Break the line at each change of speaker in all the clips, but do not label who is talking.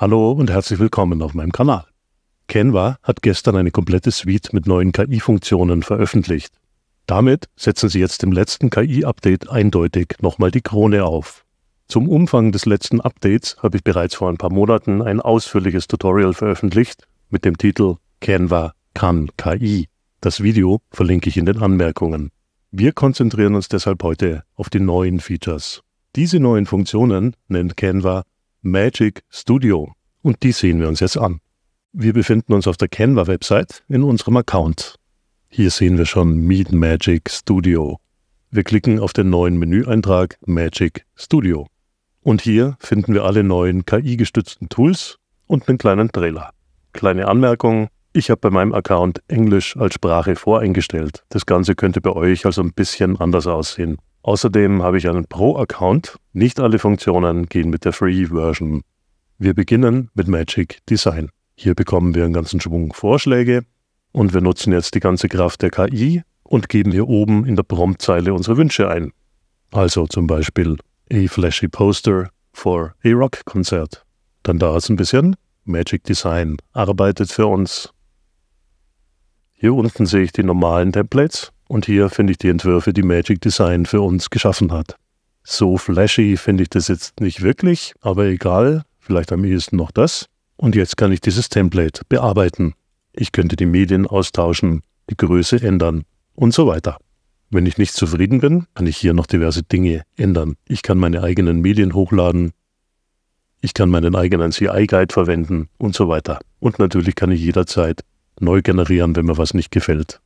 Hallo und herzlich willkommen auf meinem Kanal. Canva hat gestern eine komplette Suite mit neuen KI-Funktionen veröffentlicht. Damit setzen sie jetzt im letzten KI-Update eindeutig nochmal die Krone auf. Zum Umfang des letzten Updates habe ich bereits vor ein paar Monaten ein ausführliches Tutorial veröffentlicht mit dem Titel Canva kann KI. Das Video verlinke ich in den Anmerkungen. Wir konzentrieren uns deshalb heute auf die neuen Features. Diese neuen Funktionen nennt Canva Magic Studio. Und die sehen wir uns jetzt an. Wir befinden uns auf der Canva-Website in unserem Account. Hier sehen wir schon Meet Magic Studio. Wir klicken auf den neuen Menüeintrag Magic Studio. Und hier finden wir alle neuen KI-gestützten Tools und einen kleinen Trailer. Kleine Anmerkung, ich habe bei meinem Account Englisch als Sprache voreingestellt. Das Ganze könnte bei euch also ein bisschen anders aussehen. Außerdem habe ich einen Pro-Account. Nicht alle Funktionen gehen mit der Free-Version. Wir beginnen mit Magic Design. Hier bekommen wir einen ganzen Schwung Vorschläge und wir nutzen jetzt die ganze Kraft der KI und geben hier oben in der Promptzeile unsere Wünsche ein. Also zum Beispiel a flashy poster for a rock Konzert. Dann dauert es ein bisschen. Magic Design arbeitet für uns. Hier unten sehe ich die normalen Templates. Und hier finde ich die Entwürfe, die Magic Design für uns geschaffen hat. So flashy finde ich das jetzt nicht wirklich, aber egal, vielleicht am ehesten noch das. Und jetzt kann ich dieses Template bearbeiten. Ich könnte die Medien austauschen, die Größe ändern und so weiter. Wenn ich nicht zufrieden bin, kann ich hier noch diverse Dinge ändern. Ich kann meine eigenen Medien hochladen, ich kann meinen eigenen CI-Guide verwenden und so weiter. Und natürlich kann ich jederzeit neu generieren, wenn mir was nicht gefällt.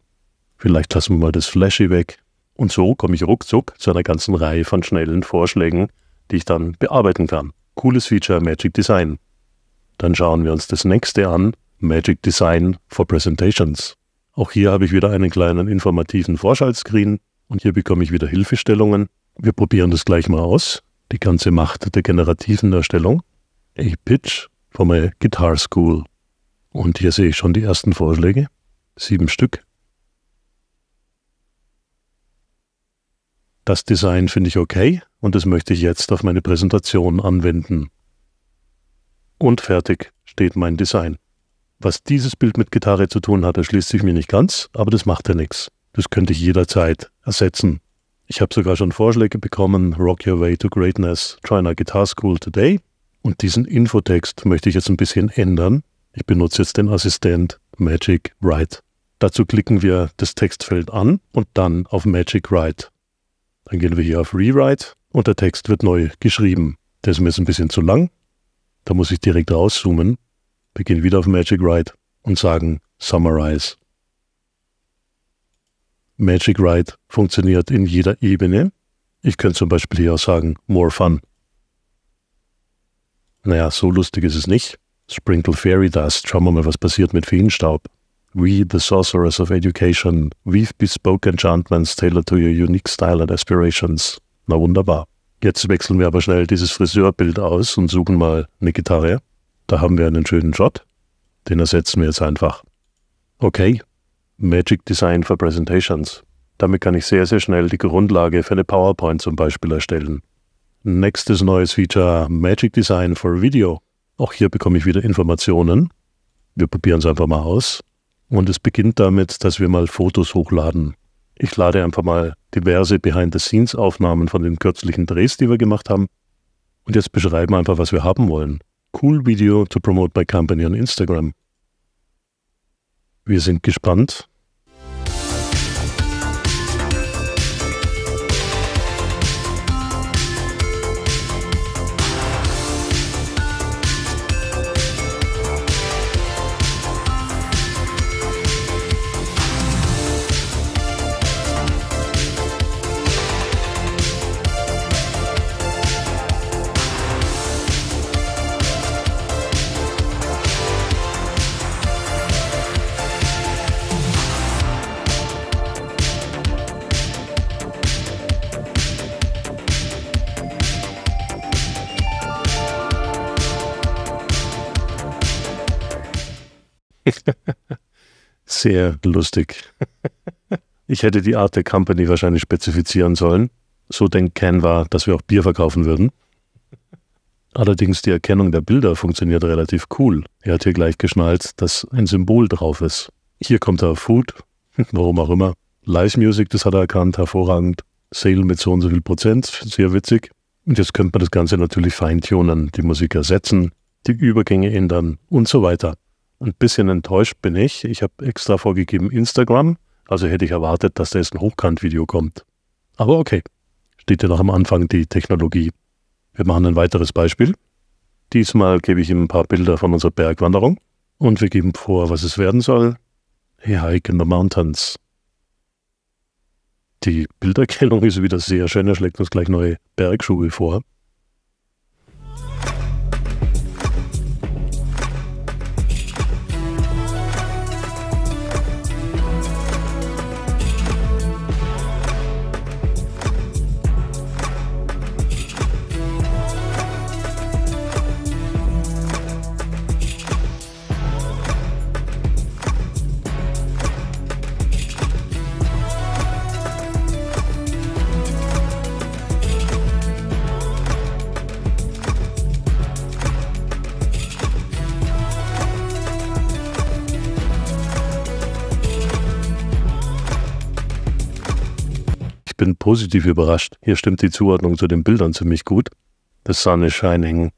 Vielleicht lassen wir mal das Flashy weg. Und so komme ich ruckzuck zu einer ganzen Reihe von schnellen Vorschlägen, die ich dann bearbeiten kann. Cooles Feature Magic Design. Dann schauen wir uns das nächste an, Magic Design for Presentations. Auch hier habe ich wieder einen kleinen informativen Vorschaltscreen und hier bekomme ich wieder Hilfestellungen. Wir probieren das gleich mal aus. Die ganze Macht der generativen Erstellung. A Pitch from my Guitar School. Und hier sehe ich schon die ersten Vorschläge. Sieben Stück. Das Design finde ich okay und das möchte ich jetzt auf meine Präsentation anwenden. Und fertig steht mein Design. Was dieses Bild mit Gitarre zu tun hat, erschließt sich mir nicht ganz, aber das macht ja nichts. Das könnte ich jederzeit ersetzen. Ich habe sogar schon Vorschläge bekommen, Rock Your Way to Greatness, China Guitar School Today. Und diesen Infotext möchte ich jetzt ein bisschen ändern. Ich benutze jetzt den Assistent Magic Write. Dazu klicken wir das Textfeld an und dann auf Magic Write. Dann gehen wir hier auf Rewrite und der Text wird neu geschrieben. Der ist mir jetzt ein bisschen zu lang. Da muss ich direkt rauszoomen. Wir gehen wieder auf Magic Write und sagen Summarize. Magic Write funktioniert in jeder Ebene. Ich könnte zum Beispiel hier auch sagen More Fun. Naja, so lustig ist es nicht. Sprinkle Fairy Dust. Schauen wir mal, was passiert mit Feenstaub. We, the sorcerers of education, weave bespoke enchantments tailored to your unique style and aspirations. Na wunderbar. Jetzt wechseln wir aber schnell dieses Friseurbild aus und suchen mal eine Gitarre. Da haben wir einen schönen Shot. Den ersetzen wir jetzt einfach. Okay. Magic Design for Presentations. Damit kann ich sehr, sehr schnell die Grundlage für eine PowerPoint zum Beispiel erstellen. Nächstes neues Feature Magic Design for Video. Auch hier bekomme ich wieder Informationen. Wir probieren es einfach mal aus. Und es beginnt damit, dass wir mal Fotos hochladen. Ich lade einfach mal diverse Behind-the-Scenes-Aufnahmen von den kürzlichen Drehs, die wir gemacht haben. Und jetzt beschreiben wir einfach, was wir haben wollen. Cool Video to promote by company on Instagram. Wir sind gespannt, Sehr lustig. Ich hätte die Art der Company wahrscheinlich spezifizieren sollen. So denkt Canva, dass wir auch Bier verkaufen würden. Allerdings die Erkennung der Bilder funktioniert relativ cool. Er hat hier gleich geschnallt, dass ein Symbol drauf ist. Hier kommt er Food, warum auch immer. Live Music, das hat er erkannt, hervorragend. Sale mit so und so viel Prozent, sehr witzig. Und jetzt könnte man das Ganze natürlich feintunen, die Musik ersetzen, die Übergänge ändern und so weiter. Ein bisschen enttäuscht bin ich. Ich habe extra vorgegeben Instagram, also hätte ich erwartet, dass da jetzt ein Hochkantvideo kommt. Aber okay, steht ja noch am Anfang die Technologie. Wir machen ein weiteres Beispiel. Diesmal gebe ich ihm ein paar Bilder von unserer Bergwanderung und wir geben vor, was es werden soll. Hey Hike in the Mountains. Die Bilderkennung ist wieder sehr schön, er schlägt uns gleich neue Bergschuhe vor. positiv überrascht. Hier stimmt die Zuordnung zu den Bildern ziemlich gut. The sun is shining,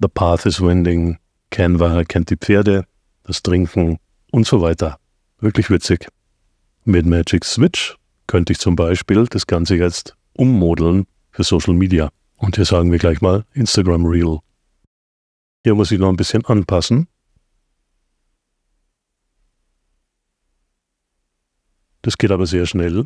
the path is winding, Canva kennt die Pferde, das Trinken und so weiter. Wirklich witzig. Mit Magic Switch könnte ich zum Beispiel das Ganze jetzt ummodeln für Social Media. Und hier sagen wir gleich mal Instagram Reel. Hier muss ich noch ein bisschen anpassen. Das geht aber sehr schnell.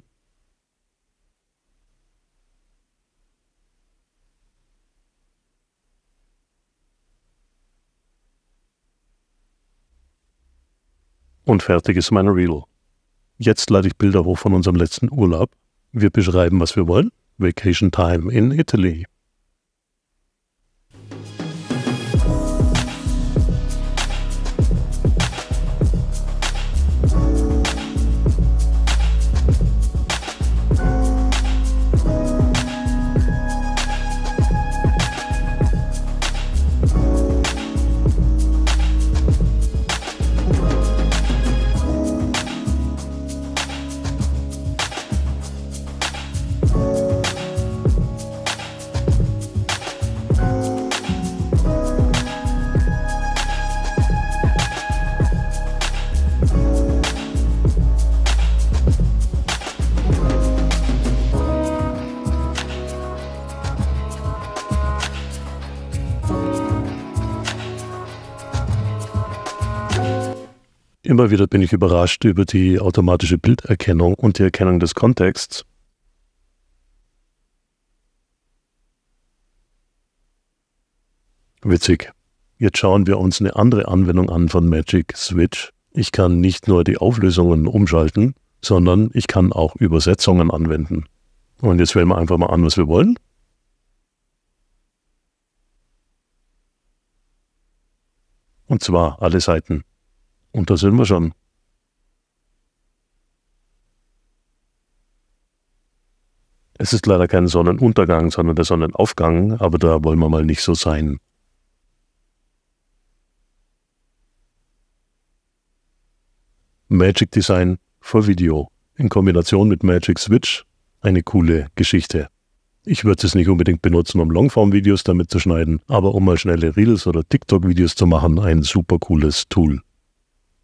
Und fertig ist mein Reel. Jetzt lade ich Bilder hoch von unserem letzten Urlaub. Wir beschreiben, was wir wollen. Vacation Time in Italy. Immer wieder bin ich überrascht über die automatische Bilderkennung und die Erkennung des Kontexts. Witzig. Jetzt schauen wir uns eine andere Anwendung an von Magic Switch. Ich kann nicht nur die Auflösungen umschalten, sondern ich kann auch Übersetzungen anwenden. Und jetzt wählen wir einfach mal an, was wir wollen. Und zwar alle Seiten. Und da sind wir schon. Es ist leider kein Sonnenuntergang, sondern der Sonnenaufgang, aber da wollen wir mal nicht so sein. Magic Design for Video in Kombination mit Magic Switch eine coole Geschichte. Ich würde es nicht unbedingt benutzen, um Longform-Videos damit zu schneiden, aber um mal schnelle Reels oder TikTok-Videos zu machen, ein super cooles Tool.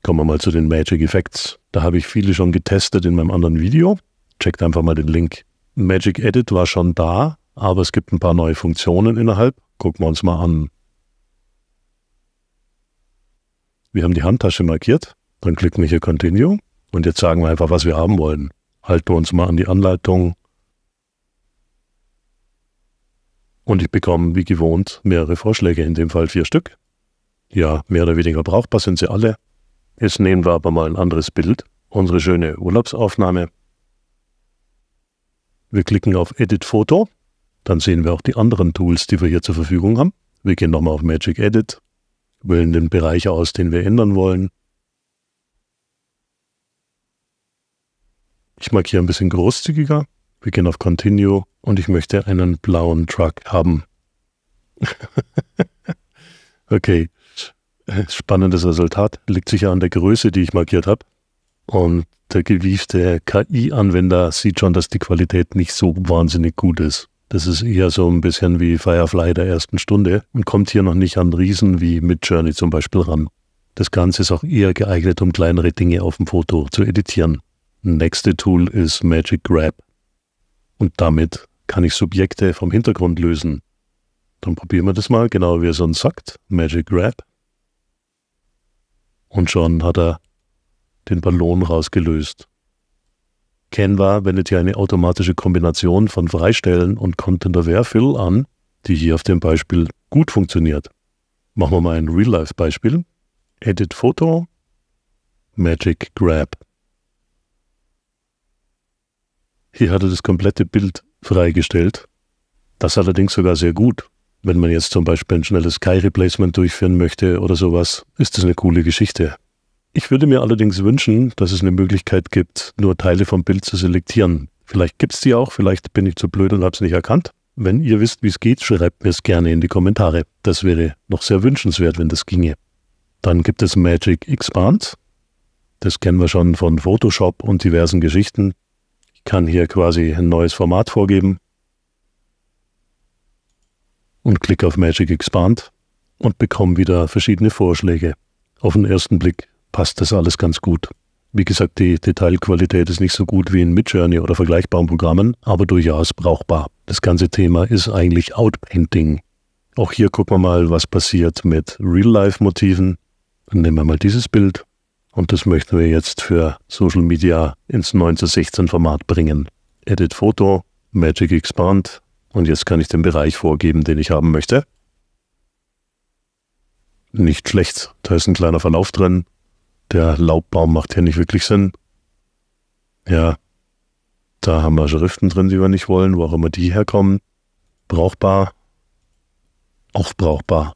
Kommen wir mal zu den Magic Effects. Da habe ich viele schon getestet in meinem anderen Video. Checkt einfach mal den Link. Magic Edit war schon da, aber es gibt ein paar neue Funktionen innerhalb. Gucken wir uns mal an. Wir haben die Handtasche markiert. Dann klicken wir hier Continue. Und jetzt sagen wir einfach, was wir haben wollen. Halten wir uns mal an die Anleitung. Und ich bekomme, wie gewohnt, mehrere Vorschläge, in dem Fall vier Stück. Ja, mehr oder weniger brauchbar sind sie alle. Jetzt nehmen wir aber mal ein anderes Bild, unsere schöne Urlaubsaufnahme. Wir klicken auf Edit Foto, dann sehen wir auch die anderen Tools, die wir hier zur Verfügung haben. Wir gehen nochmal auf Magic Edit, wählen den Bereich aus, den wir ändern wollen. Ich markiere ein bisschen großzügiger. Wir gehen auf Continue und ich möchte einen blauen Truck haben. okay, Spannendes Resultat. Liegt sicher an der Größe, die ich markiert habe. Und der gewiefte KI-Anwender sieht schon, dass die Qualität nicht so wahnsinnig gut ist. Das ist eher so ein bisschen wie Firefly der ersten Stunde und kommt hier noch nicht an Riesen wie Midjourney zum Beispiel ran. Das Ganze ist auch eher geeignet, um kleinere Dinge auf dem Foto zu editieren. Nächste Tool ist Magic Grab. Und damit kann ich Subjekte vom Hintergrund lösen. Dann probieren wir das mal, genau wie es uns sagt. Magic Grab. Und schon hat er den Ballon rausgelöst. Canva wendet hier eine automatische Kombination von Freistellen und Content Aware fill an, die hier auf dem Beispiel gut funktioniert. Machen wir mal ein Real-Life-Beispiel. Edit Photo, Magic Grab. Hier hat er das komplette Bild freigestellt. Das allerdings sogar sehr gut. Wenn man jetzt zum Beispiel ein schnelles Kai-Replacement durchführen möchte oder sowas, ist das eine coole Geschichte. Ich würde mir allerdings wünschen, dass es eine Möglichkeit gibt, nur Teile vom Bild zu selektieren. Vielleicht gibt es die auch, vielleicht bin ich zu blöd und habe es nicht erkannt. Wenn ihr wisst, wie es geht, schreibt mir es gerne in die Kommentare. Das wäre noch sehr wünschenswert, wenn das ginge. Dann gibt es Magic Expand. Das kennen wir schon von Photoshop und diversen Geschichten. Ich kann hier quasi ein neues Format vorgeben und klicke auf Magic Expand und bekomme wieder verschiedene Vorschläge. Auf den ersten Blick passt das alles ganz gut. Wie gesagt, die Detailqualität ist nicht so gut wie in Midjourney oder vergleichbaren Programmen, aber durchaus brauchbar. Das ganze Thema ist eigentlich Outpainting. Auch hier gucken wir mal, was passiert mit Real-Life-Motiven. Dann nehmen wir mal dieses Bild und das möchten wir jetzt für Social Media ins 9 zu 16 Format bringen. Edit Photo, Magic Expand und jetzt kann ich den Bereich vorgeben, den ich haben möchte. Nicht schlecht. Da ist ein kleiner Verlauf drin. Der Laubbaum macht hier nicht wirklich Sinn. Ja, da haben wir Schriften drin, die wir nicht wollen, wo auch immer die herkommen. Brauchbar. Auch brauchbar.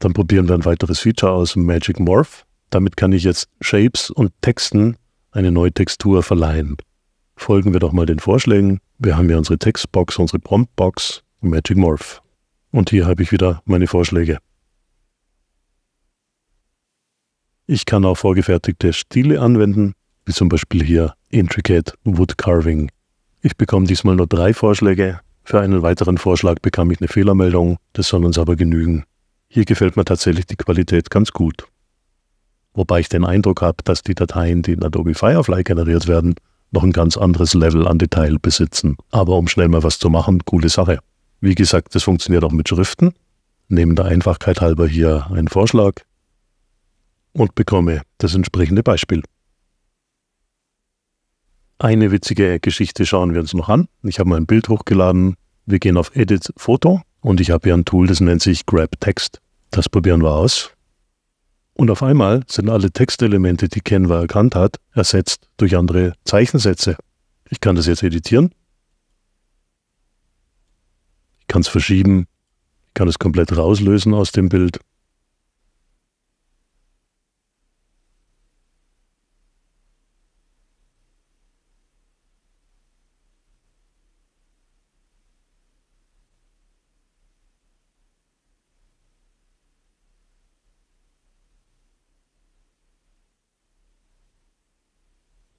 Dann probieren wir ein weiteres Feature aus Magic Morph. Damit kann ich jetzt Shapes und Texten eine neue Textur verleihen folgen wir doch mal den Vorschlägen. Wir haben ja unsere Textbox, unsere Promptbox, Magic Morph. Und hier habe ich wieder meine Vorschläge. Ich kann auch vorgefertigte Stile anwenden, wie zum Beispiel hier Intricate Wood Carving. Ich bekomme diesmal nur drei Vorschläge. Für einen weiteren Vorschlag bekam ich eine Fehlermeldung, das soll uns aber genügen. Hier gefällt mir tatsächlich die Qualität ganz gut. Wobei ich den Eindruck habe, dass die Dateien, die in Adobe Firefly generiert werden, noch ein ganz anderes Level an Detail besitzen. Aber um schnell mal was zu machen, coole Sache. Wie gesagt, das funktioniert auch mit Schriften. Nehmen der Einfachkeit halber hier einen Vorschlag und bekomme das entsprechende Beispiel. Eine witzige Geschichte schauen wir uns noch an. Ich habe mal ein Bild hochgeladen. Wir gehen auf Edit Foto und ich habe hier ein Tool, das nennt sich Grab Text. Das probieren wir aus. Und auf einmal sind alle Textelemente, die Canva erkannt hat, ersetzt durch andere Zeichensätze. Ich kann das jetzt editieren. Ich kann es verschieben. Ich kann es komplett rauslösen aus dem Bild.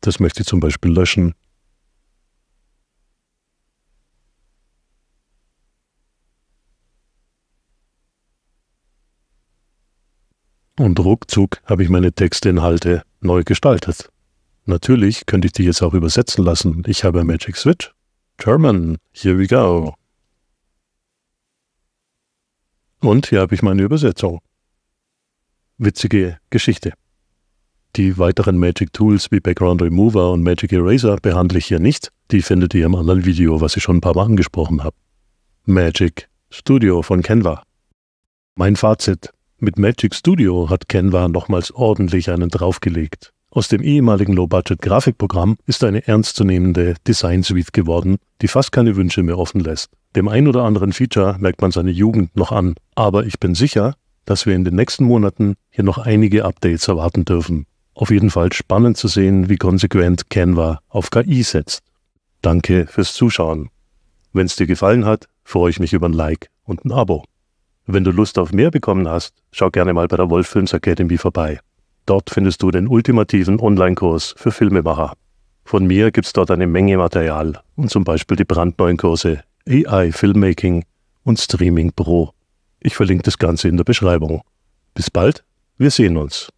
Das möchte ich zum Beispiel löschen. Und ruckzuck habe ich meine Textinhalte neu gestaltet. Natürlich könnte ich die jetzt auch übersetzen lassen. Ich habe Magic Switch. German, here we go. Und hier habe ich meine Übersetzung. Witzige Geschichte. Die weiteren Magic Tools wie Background Remover und Magic Eraser behandle ich hier nicht. Die findet ihr im anderen Video, was ich schon ein paar Mal angesprochen habe. Magic Studio von Canva. Mein Fazit. Mit Magic Studio hat Canva nochmals ordentlich einen draufgelegt. Aus dem ehemaligen Low-Budget-Grafikprogramm ist eine ernstzunehmende Design-Suite geworden, die fast keine Wünsche mehr offen lässt. Dem ein oder anderen Feature merkt man seine Jugend noch an, aber ich bin sicher, dass wir in den nächsten Monaten hier noch einige Updates erwarten dürfen. Auf jeden Fall spannend zu sehen, wie konsequent Canva auf KI setzt. Danke fürs Zuschauen. Wenn es dir gefallen hat, freue ich mich über ein Like und ein Abo. Wenn du Lust auf mehr bekommen hast, schau gerne mal bei der Wolf Films Academy vorbei. Dort findest du den ultimativen Online-Kurs für Filmemacher. Von mir gibt's dort eine Menge Material und zum Beispiel die brandneuen Kurse AI Filmmaking und Streaming Pro. Ich verlinke das Ganze in der Beschreibung. Bis bald, wir sehen uns.